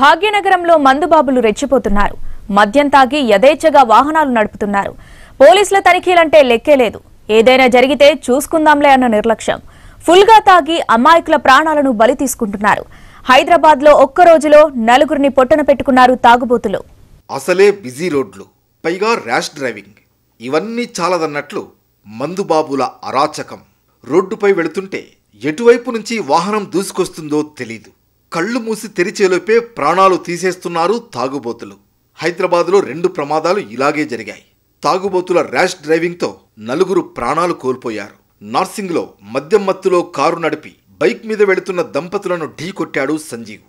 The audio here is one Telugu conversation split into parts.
భాగ్యనగరంలో మందుబాబులు రెచ్చిపోతున్నారు మద్యం తాగి యథేచ్ఛగా వాహనాలు నడుపుతున్నారు పోలీసుల తనిఖీలంటే లెక్కే లేదు ఏదైనా జరిగితే చూసుకుందాంలే అన్న నిర్లక్ష్యం ఫుల్గా తాగి అమాయకుల ప్రాణాలను బలి తీసుకుంటున్నారు హైదరాబాద్ లో ఒక్క రోజులో నలుగురిని పొట్టన పెట్టుకున్నారు తాగుబోతులు అసలే బిజీ రోడ్లు పైగా ర్యాష్ డ్రైవింగ్ ఇవన్నీ చాలదన్నట్లు మందుబాబుల అరాచకం రోడ్డుపై వెళుతుంటే ఎటువైపు నుంచి వాహనం దూసుకొస్తుందో తెలీదు కళ్ళు మూసి తెరిచేలోపే ప్రాణాలు తీసేస్తున్నారు తాగుబోతులు హైదరాబాద్లో రెండు ప్రమాదాలు ఇలాగే జరిగాయి తాగుబోతుల ర్యాష్ డ్రైవింగ్తో నలుగురు ప్రాణాలు కోల్పోయారు నార్సింగ్లో మద్యం మత్తులో కారు నడిపి బైక్ మీద వెళుతున్న దంపతులను ఢీ కొట్టాడు సంజీవ్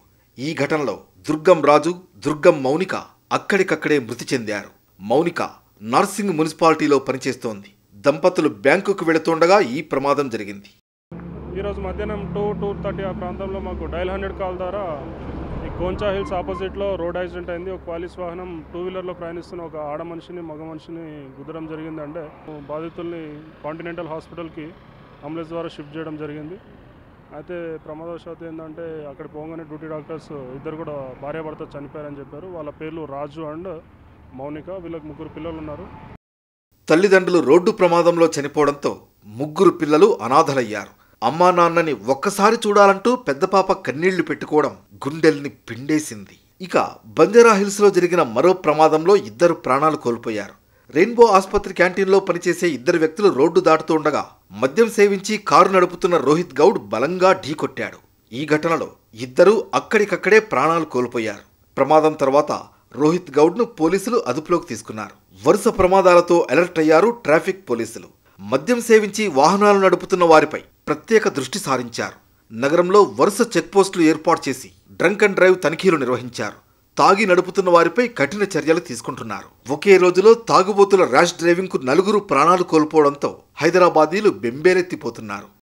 ఈ ఘటనలో దుర్గం రాజు దుర్గం మౌనిక అక్కడికక్కడే మృతి చెందారు మౌనిక నార్సింగ్ మున్సిపాలిటీలో పనిచేస్తోంది దంపతులు బ్యాంకుకు వెళుతుండగా ఈ ప్రమాదం జరిగింది ఈరోజు మధ్యాహ్నం టూ టూ థర్టీ ఆ ప్రాంతంలో మాకు డైల్ హండ్రెడ్ కాల్ ద్వారా ఈ గోంచా హిల్స్ ఆపోజిట్లో రోడ్ యాక్సిడెంట్ అయింది ఒక పాలిస్ వాహనం టూ వీలర్లో ప్రయాణిస్తున్న ఒక ఆడ మనిషిని మగ మనిషిని గుద్దడం జరిగిందంటే బాధితుల్ని కాంటినెంటల్ హాస్పిటల్కి అంబులెన్స్ ద్వారా షిఫ్ట్ చేయడం జరిగింది అయితే ప్రమాదవశాత్తు ఏంటంటే అక్కడ పోగానే డ్యూటీ డాక్టర్స్ ఇద్దరు కూడా భార్యాభర్త చనిపోయారని చెప్పారు వాళ్ళ పేర్లు రాజు అండ్ మౌనిక వీళ్ళకి ముగ్గురు పిల్లలు ఉన్నారు తల్లిదండ్రులు రోడ్డు ప్రమాదంలో చనిపోవడంతో ముగ్గురు పిల్లలు అనాథలయ్యారు అమ్మా నాన్నని ఒక్కసారి చూడాలంటూ పెద్ద పాప కన్నీళ్లు పెట్టుకోవడం గుండెల్ని పిండేసింది ఇక బంజారా హిల్స్లో జరిగిన మరో ప్రమాదంలో ఇద్దరు ప్రాణాలు కోల్పోయారు రెయిన్బో ఆసుపత్రి క్యాంటీన్లో పనిచేసే ఇద్దరు వ్యక్తులు రోడ్డు దాటుతూ ఉండగా మద్యం సేవించి కారు నడుపుతున్న రోహిత్ గౌడ్ బలంగా ఢీకొట్టాడు ఈ ఘటనలో ఇద్దరూ అక్కడికక్కడే ప్రాణాలు కోల్పోయారు ప్రమాదం తర్వాత రోహిత్ గౌడ్ను పోలీసులు అదుపులోకి తీసుకున్నారు వరుస ప్రమాదాలతో అలర్ట్ అయ్యారు ట్రాఫిక్ పోలీసులు మద్యం సేవించి వాహనాలు నడుపుతున్న వారిపై ప్రత్యేక దృష్టి సారించారు నగరంలో వరుస చెక్పోస్టులు ఏర్పాటు చేసి డ్రంక్ అండ్ డ్రైవ్ తనిఖీలు నిర్వహించారు తాగి నడుపుతున్న వారిపై కఠిన చర్యలు తీసుకుంటున్నారు ఒకే రోజులో తాగుబోతుల ర్యాష్ డ్రైవింగ్కు నలుగురు ప్రాణాలు కోల్పోవడంతో హైదరాబాదీలు బెంబేలెత్తిపోతున్నారు